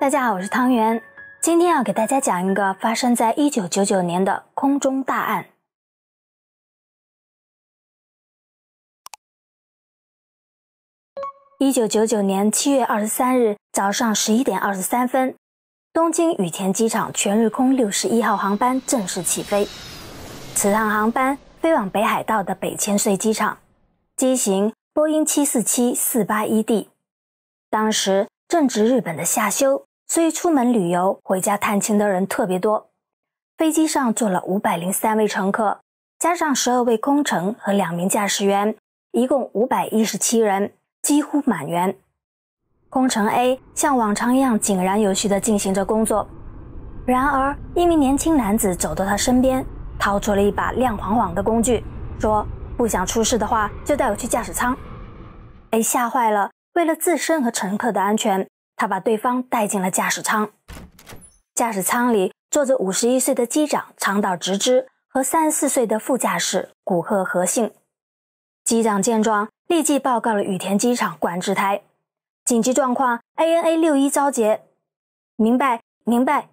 大家好，我是汤圆，今天要给大家讲一个发生在一九九九年的空中大案。一九九九年七月二十三日早上十一点二十三分，东京羽田机场全日空六十一号航班正式起飞。此趟航班飞往北海道的北千岁机场，机型波音七四七四八 ED。当时。正值日本的夏休，所以出门旅游、回家探亲的人特别多。飞机上坐了五百零三位乘客，加上十二位空乘和两名驾驶员，一共五百一十七人，几乎满员。空乘 A 像往常一样井然有序地进行着工作。然而，一名年轻男子走到他身边，掏出了一把亮晃晃的工具，说：“不想出事的话，就带我去驾驶舱。”A 吓坏了，为了自身和乘客的安全。他把对方带进了驾驶舱，驾驶舱里坐着五十一岁的机长长岛直之和三十四岁的副驾驶谷贺和幸。机长见状，立即报告了羽田机场管制台：“紧急状况，ANA 六一遭劫。”“明白，明白。”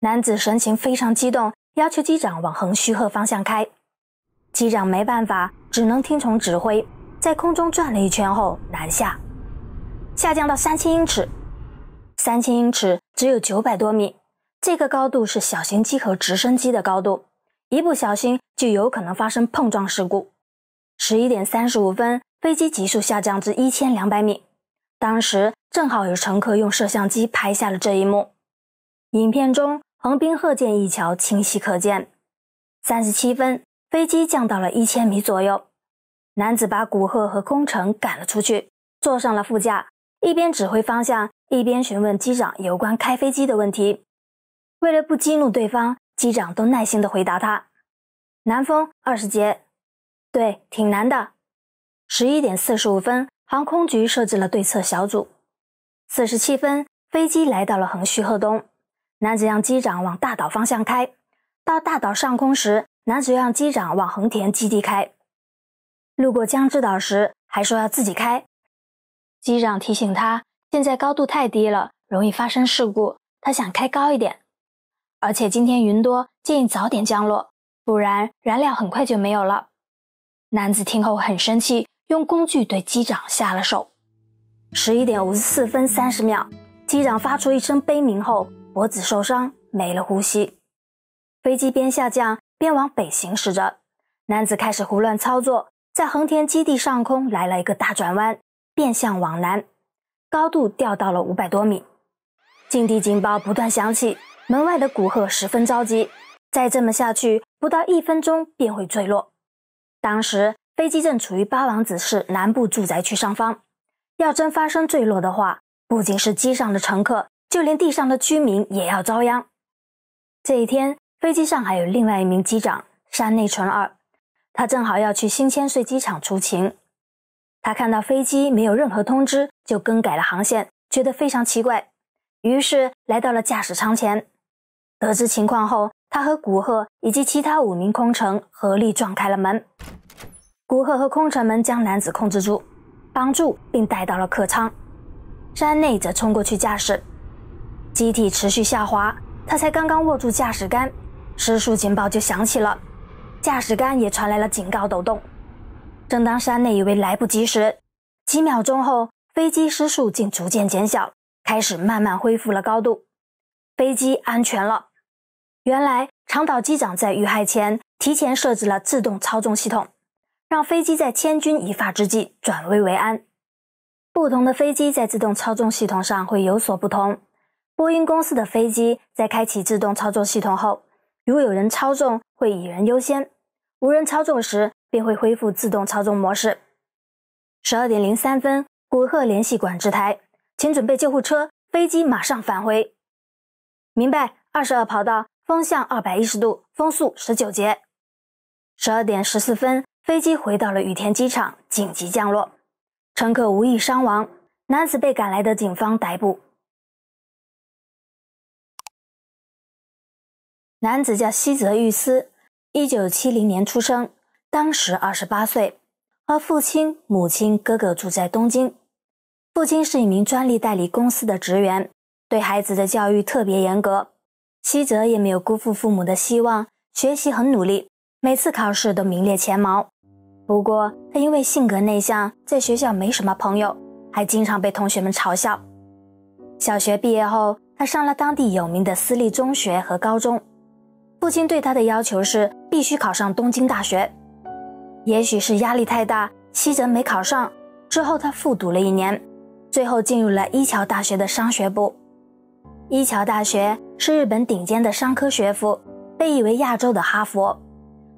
男子神情非常激动，要求机长往横须贺方向开。机长没办法，只能听从指挥，在空中转了一圈后南下。下降到三千英尺，三千英尺只有九百多米，这个高度是小型机和直升机的高度，一不小心就有可能发生碰撞事故。十一点三十五分，飞机急速下降至一千两百米，当时正好有乘客用摄像机拍下了这一幕，影片中横滨鹤见一桥清晰可见。三十七分，飞机降到了一千米左右，男子把古贺和空城赶了出去，坐上了副驾。一边指挥方向，一边询问机长有关开飞机的问题。为了不激怒对方，机长都耐心地回答他：“南风二十节，对，挺难的。”十一点四十五分，航空局设置了对策小组。四十七分，飞机来到了横须贺东。男子让机长往大岛方向开。到大岛上空时，男子让机长往横田基地开。路过江之岛时，还说要自己开。机长提醒他，现在高度太低了，容易发生事故。他想开高一点，而且今天云多，建议早点降落，不然燃料很快就没有了。男子听后很生气，用工具对机长下了手。十一点五四分三十秒，机长发出一声悲鸣后，脖子受伤，没了呼吸。飞机边下降边往北行驶着，男子开始胡乱操作，在横田基地上空来了一个大转弯。变向往南，高度掉到了五百多米，近地警报不断响起，门外的古贺十分着急。再这么下去，不到一分钟便会坠落。当时飞机正处于八王子市南部住宅区上方，要真发生坠落的话，不仅是机上的乘客，就连地上的居民也要遭殃。这一天，飞机上还有另外一名机长山内纯二，他正好要去新千岁机场出勤。他看到飞机没有任何通知，就更改了航线，觉得非常奇怪，于是来到了驾驶舱前。得知情况后，他和古贺以及其他五名空乘合力撞开了门。古贺和空乘们将男子控制住，帮助并带到了客舱。山内则冲过去驾驶，机体持续下滑。他才刚刚握住驾驶杆，失速警报就响起了，驾驶杆也传来了警告抖动。正当山内以为来不及时，几秒钟后，飞机失速竟逐渐减小，开始慢慢恢复了高度，飞机安全了。原来长岛机长在遇害前提前设置了自动操纵系统，让飞机在千钧一发之际转危为安。不同的飞机在自动操纵系统上会有所不同。波音公司的飞机在开启自动操作系统后，如有人操纵会以人优先，无人操纵时。便会恢复自动操纵模式。十二点零三分，顾贺联系管制台，请准备救护车，飞机马上返回。明白。二十二跑道，风向二百一十度，风速十九节。十二点十四分，飞机回到了羽田机场，紧急降落，乘客无一伤亡，男子被赶来的警方逮捕。男子叫西泽裕司，一九七零年出生。当时二十八岁，而父亲、母亲、哥哥住在东京。父亲是一名专利代理公司的职员，对孩子的教育特别严格。西泽也没有辜负父母的希望，学习很努力，每次考试都名列前茅。不过他因为性格内向，在学校没什么朋友，还经常被同学们嘲笑。小学毕业后，他上了当地有名的私立中学和高中。父亲对他的要求是必须考上东京大学。也许是压力太大，西泽没考上。之后他复读了一年，最后进入了伊桥大学的商学部。伊桥大学是日本顶尖的商科学府，被誉为亚洲的哈佛。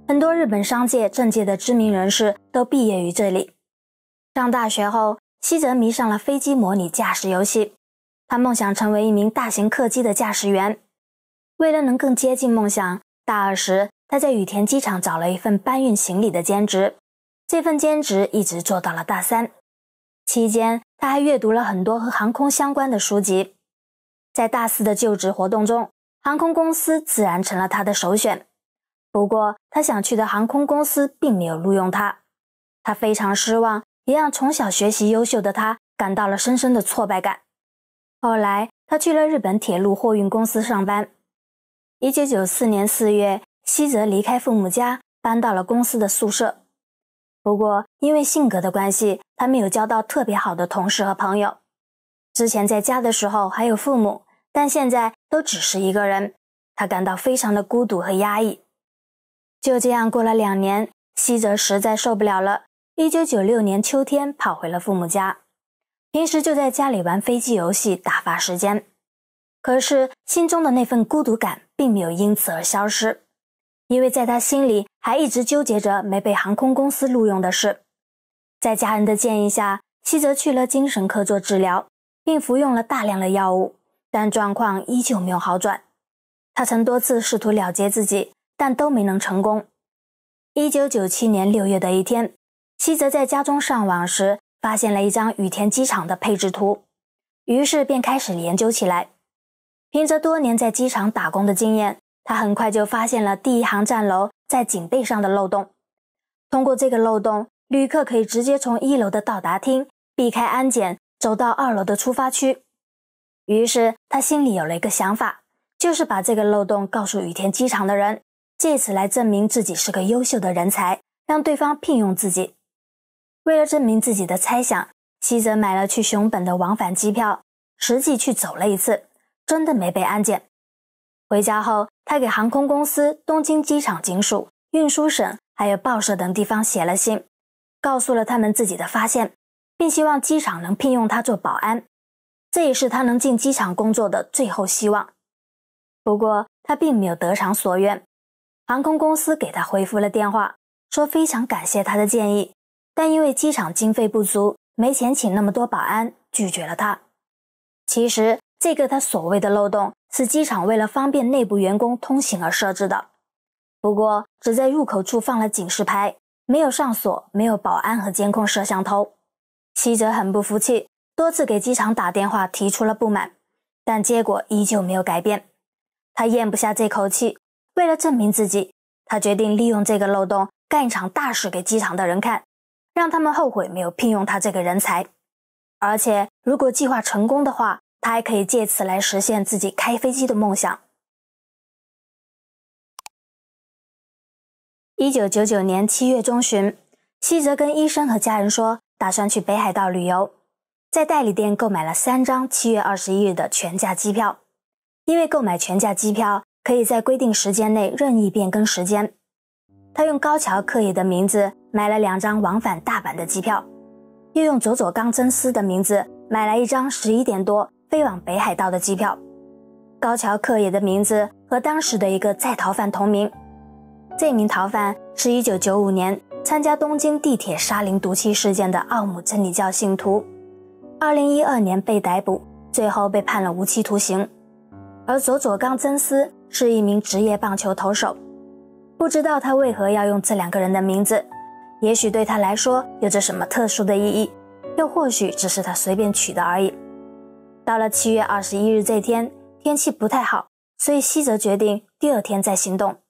很多日本商界、政界的知名人士都毕业于这里。上大学后，西泽迷上了飞机模拟驾驶游戏，他梦想成为一名大型客机的驾驶员。为了能更接近梦想，大二时。他在羽田机场找了一份搬运行李的兼职，这份兼职一直做到了大三。期间，他还阅读了很多和航空相关的书籍。在大四的就职活动中，航空公司自然成了他的首选。不过，他想去的航空公司并没有录用他，他非常失望，也让从小学习优秀的他感到了深深的挫败感。后来，他去了日本铁路货运公司上班。一九九四年四月。西泽离开父母家，搬到了公司的宿舍。不过，因为性格的关系，他没有交到特别好的同事和朋友。之前在家的时候还有父母，但现在都只是一个人，他感到非常的孤独和压抑。就这样过了两年，西泽实在受不了了。一九九六年秋天，跑回了父母家。平时就在家里玩飞机游戏打发时间，可是心中的那份孤独感并没有因此而消失。因为在他心里还一直纠结着没被航空公司录用的事，在家人的建议下，西泽去了精神科做治疗，并服用了大量的药物，但状况依旧没有好转。他曾多次试图了结自己，但都没能成功。一九九七年六月的一天，西泽在家中上网时发现了一张羽田机场的配置图，于是便开始研究起来。凭着多年在机场打工的经验。他很快就发现了第一航站楼在警备上的漏洞，通过这个漏洞，旅客可以直接从一楼的到达厅避开安检，走到二楼的出发区。于是他心里有了一个想法，就是把这个漏洞告诉羽田机场的人，借此来证明自己是个优秀的人才，让对方聘用自己。为了证明自己的猜想，西泽买了去熊本的往返机票，实际去走了一次，真的没被安检。回家后，他给航空公司、东京机场警署、运输省还有报社等地方写了信，告诉了他们自己的发现，并希望机场能聘用他做保安，这也是他能进机场工作的最后希望。不过他并没有得偿所愿，航空公司给他回复了电话，说非常感谢他的建议，但因为机场经费不足，没钱请那么多保安，拒绝了他。其实这个他所谓的漏洞。是机场为了方便内部员工通行而设置的，不过只在入口处放了警示牌，没有上锁，没有保安和监控摄像头。西泽很不服气，多次给机场打电话提出了不满，但结果依旧没有改变。他咽不下这口气，为了证明自己，他决定利用这个漏洞干一场大事给机场的人看，让他们后悔没有聘用他这个人才。而且，如果计划成功的话。他还可以借此来实现自己开飞机的梦想。一九九九年七月中旬，西泽跟医生和家人说，打算去北海道旅游，在代理店购买了三张七月二十一日的全价机票。因为购买全价机票可以在规定时间内任意变更时间，他用高桥克也的名字买了两张往返大阪的机票，又用佐佐冈真司的名字买来一张十一点多。飞往北海道的机票，高桥克也的名字和当时的一个在逃犯同名。这名逃犯是一九九五年参加东京地铁沙林毒气事件的奥姆真理教信徒，二零一二年被逮捕，最后被判了无期徒刑。而佐佐冈真司是一名职业棒球投手，不知道他为何要用这两个人的名字，也许对他来说有着什么特殊的意义，又或许只是他随便取的而已。到了七月二十一日这天，天气不太好，所以西泽决定第二天再行动。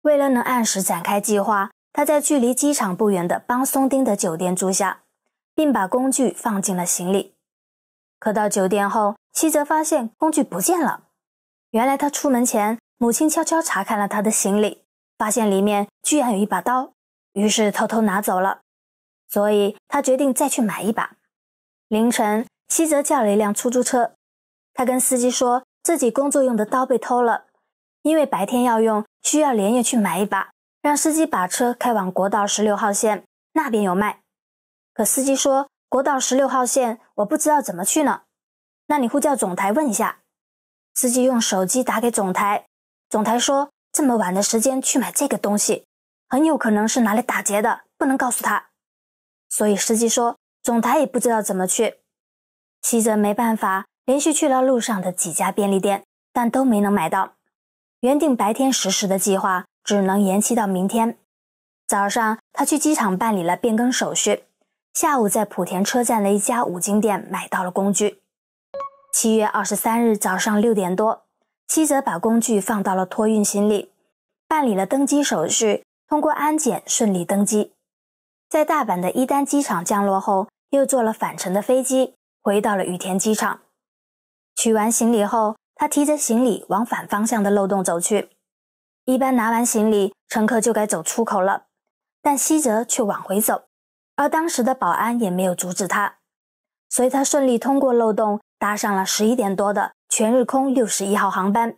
为了能按时展开计划，他在距离机场不远的邦松丁的酒店住下，并把工具放进了行李。可到酒店后，西泽发现工具不见了。原来他出门前，母亲悄悄查看了他的行李，发现里面居然有一把刀，于是偷偷拿走了。所以他决定再去买一把。凌晨。西泽叫了一辆出租车，他跟司机说自己工作用的刀被偷了，因为白天要用，需要连夜去买一把，让司机把车开往国道十六号线，那边有卖。可司机说国道十六号线我不知道怎么去呢，那你呼叫总台问一下。司机用手机打给总台，总台说这么晚的时间去买这个东西，很有可能是拿来打劫的，不能告诉他。所以司机说总台也不知道怎么去。西泽没办法，连续去了路上的几家便利店，但都没能买到。原定白天实施的计划只能延期到明天早上。他去机场办理了变更手续，下午在莆田车站的一家五金店买到了工具。七月二十三日早上六点多，西泽把工具放到了托运行李，办理了登机手续，通过安检，顺利登机。在大阪的伊丹机场降落后，又坐了返程的飞机。回到了羽田机场，取完行李后，他提着行李往反方向的漏洞走去。一般拿完行李，乘客就该走出口了，但西泽却往回走，而当时的保安也没有阻止他，所以他顺利通过漏洞，搭上了十一点多的全日空六十一号航班，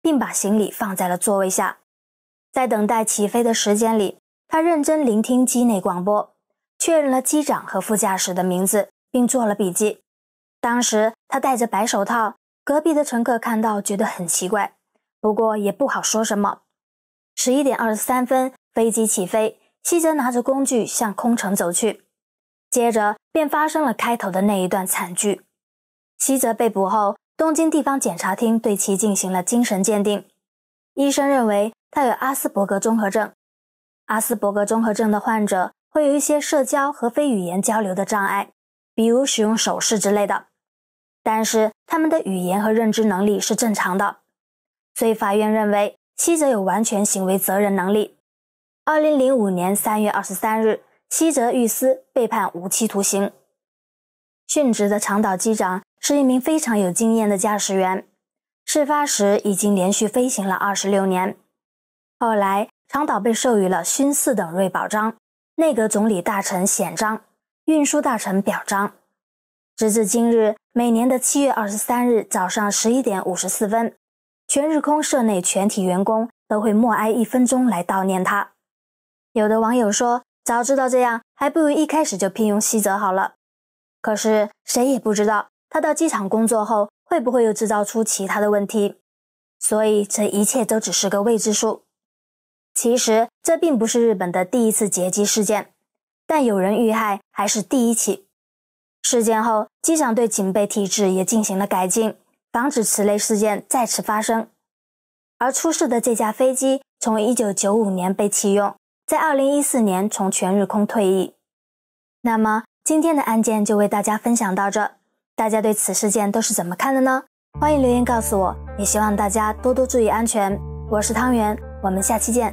并把行李放在了座位下。在等待起飞的时间里，他认真聆听机内广播，确认了机长和副驾驶的名字。并做了笔记。当时他戴着白手套，隔壁的乘客看到觉得很奇怪，不过也不好说什么。十一点二十三分，飞机起飞，西泽拿着工具向空乘走去，接着便发生了开头的那一段惨剧。西泽被捕后，东京地方检察厅对其进行了精神鉴定，医生认为他有阿斯伯格综合症。阿斯伯格综合症的患者会有一些社交和非语言交流的障碍。比如使用手势之类的，但是他们的语言和认知能力是正常的，所以法院认为西泽有完全行为责任能力。二零零五年三月二十三日，西泽玉司被判无期徒刑。殉职的长岛机长是一名非常有经验的驾驶员，事发时已经连续飞行了二十六年。后来，长岛被授予了勋四等瑞宝章、内阁总理大臣显章。运输大臣表彰，直至今日，每年的七月二十三日早上十一点五十四分，全日空社内全体员工都会默哀一分钟来悼念他。有的网友说，早知道这样，还不如一开始就聘用西泽好了。可是谁也不知道他到机场工作后会不会又制造出其他的问题，所以这一切都只是个未知数。其实，这并不是日本的第一次劫机事件。但有人遇害还是第一起事件后，机长对警备体制也进行了改进，防止此类事件再次发生。而出事的这架飞机从一九九五年被启用，在二零一四年从全日空退役。那么今天的案件就为大家分享到这，大家对此事件都是怎么看的呢？欢迎留言告诉我，也希望大家多多注意安全。我是汤圆，我们下期见。